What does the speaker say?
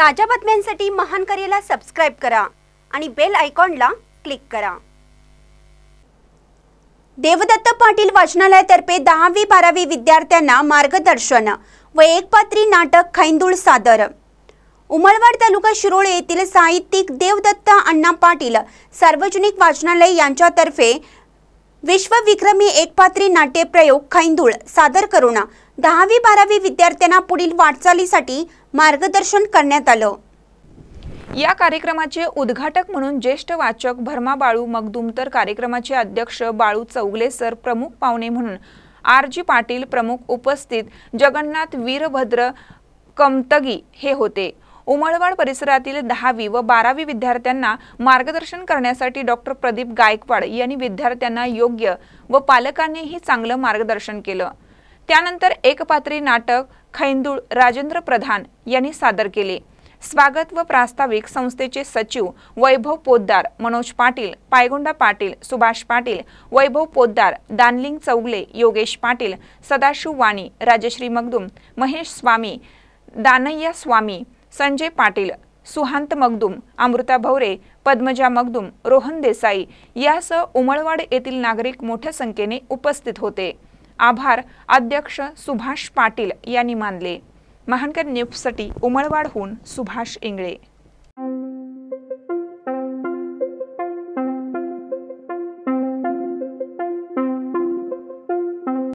ताज्या बातम्यांसाठी महान करेला सबस्क्राईब करा आणि बेल आयकॉनला क्लिक करा देवदत्त पाटील वाचनालयातर्फे दहावी बारावी विद्यार्थ्यांना मार्गदर्शन व एकपात्री नाटक खैंदूळ सादर उमळवाड तालुका शिरोळ येथील साहित्यिक देवदत्त अण्णा पाटील सार्वजनिक वाचनालय यांच्यातर्फे विश्वविक्रमी एकपात्री नाट्यप्रयोग खैंदूळ सादर करून दहावी बारावी विद्यार्थ्यांना पुढील वाटचालीसाठी मार्गदर्शन करण्यात आलं या कार्यक्रमाचे उद्घाटक म्हणून ज्येष्ठ वाचक भरमा बाळू मगदुम कार्यक्रमाचे अध्यक्ष बाळू चौगले सर प्रमुख पाहुणे म्हणून आर जी पाटील प्रमुख उपस्थित जगन्नाथ वीरभद्र कमतगी हे होते उमळवाड परिसरातील दहावी व बारावी विद्यार्थ्यांना मार्गदर्शन करण्यासाठी डॉक्टर प्रदीप गायकवाड यांनी विद्यार्थ्यांना योग्य व पालकांनीही चांगलं मार्गदर्शन केलं त्यानंतर एकपात्री नाटक खैंदूळ राजेंद्र प्रधान यांनी सादर केले स्वागत व प्रास्ताविक संस्थेचे सचिव वैभव पोद्दार मनोज पाटील पायगोंडा पाटील सुभाष पाटील वैभव पोद्दार दानलिंग चौगले योगेश पाटील सदाशिव वाणी राजश्री मगदूम महेश स्वामी दानय्या स्वामी संजय पाटील सुहांत मगदूम अमृता भवरे पद्मजा मगदूम रोहन देसाई यासह उमळवाड येथील नागरिक मोठ्या संख्येने उपस्थित होते आभार अध्यक्ष सुभाष पाटील यांनी मानले महानकर उमळवाड उमळवाडहून सुभाष इंगळे